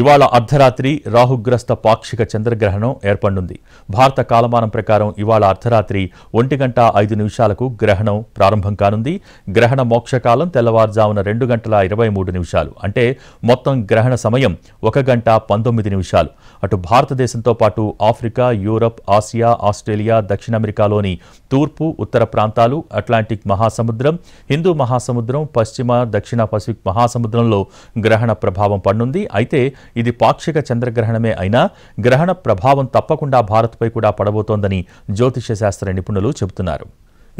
ఇవాళ అర్ధరాత్రి రాహుగ్రస్త పాక్షిక చంద్రగ్రహణం ఏర్పడనుంది భారత కాలమానం ప్రకారం ఇవాళ అర్ధరాత్రి ఒంటి గంట ఐదు నిమిషాలకు గ్రహణం ప్రారంభం కానుంది గ్రహణ మోక్షకాలం తెల్లవారుజామున రెండు గంటల ఇరవై మూడు నిమిషాలు అంటే మొత్తం గ్రహణ సమయం ఒక గంట పంతొమ్మిది నిమిషాలు అటు భారతదేశంతో పాటు ఆఫ్రికా యూరప్ ఆసియా ఆస్ట్రేలియా దక్షిణ అమెరికాలోని తూర్పు ఉత్తర ప్రాంతాలు అట్లాంటిక్ మహాసముద్రం హిందూ మహాసముద్రం పశ్చిమ దక్షిణ పసిఫిక్ మహాసముద్రంలో గ్రహణ ప్రభావం పడనుంది అయితే ఇది పాక్షిక చంద్రగ్రహణమే అయినా గ్రహణ ప్రభావం తప్పకుండా భారత్పై కూడా పడబోతోందని జ్యోతిష శాస్త్ర నిపుణులు చెబుతున్నారు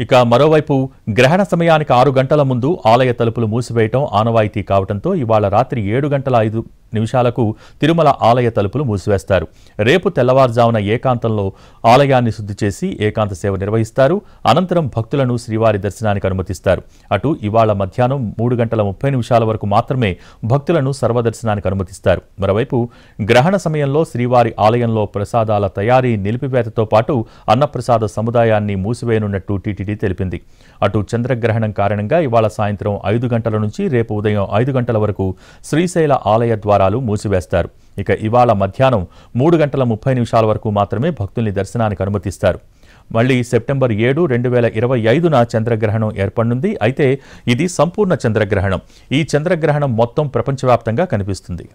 ఇక మరోవైపు గ్రహణ సమయానికి ఆరు గంటల ముందు ఆలయ తలుపులు మూసివేయటం ఆనవాయితీ కావడంతో ఇవాళ రాత్రి ఏడు గంటల ఐదు నిమిషాలకు తిరుమల ఆలయ తలుపులు మూసివేస్తారు రేపు తెల్లవారుజామున ఏకాంతంలో ఆలయాన్ని శుద్ధి చేసి ఏకాంత సేవ నిర్వహిస్తారు అనంతరం భక్తులను శ్రీవారి దర్శనానికి అనుమతిస్తారు అటు ఇవాళ మధ్యాహ్నం మూడు గంటల ముప్పై నిమిషాల వరకు మాత్రమే భక్తులను సర్వదర్శనానికి అనుమతిస్తారు మరోవైపు గ్రహణ సమయంలో శ్రీవారి ఆలయంలో ప్రసాదాల తయారీ నిలిపివేతతో పాటు అన్నప్రసాద సముదాయాన్ని మూసివేయనున్నట్టు టీటీడీ తెలిపింది అటు చంద్రగ్రహణం కారణంగా ఇవాళ సాయంత్రం ఐదు గంటల నుంచి రేపు ఉదయం ఐదు గంటల వరకు శ్రీశైల ఆలయ ద్వారా ద్వారాలు మూసివేస్తారు ఇక ఇవాళ మధ్యాహ్నం మూడు గంటల ముప్పై నిమిషాల వరకు మాత్రమే భక్తుల్ని దర్శనానికి అనుమతిస్తారు మళ్ళీ సెప్టెంబర్ ఏడు రెండు వేల ఇరవై ఐదున చంద్రగ్రహణం ఏర్పడనుంది అయితే ఇది సంపూర్ణ చంద్రగ్రహణం ఈ చంద్రగ్రహణం మొత్తం ప్రపంచవ్యాప్తంగా కనిపిస్తుంది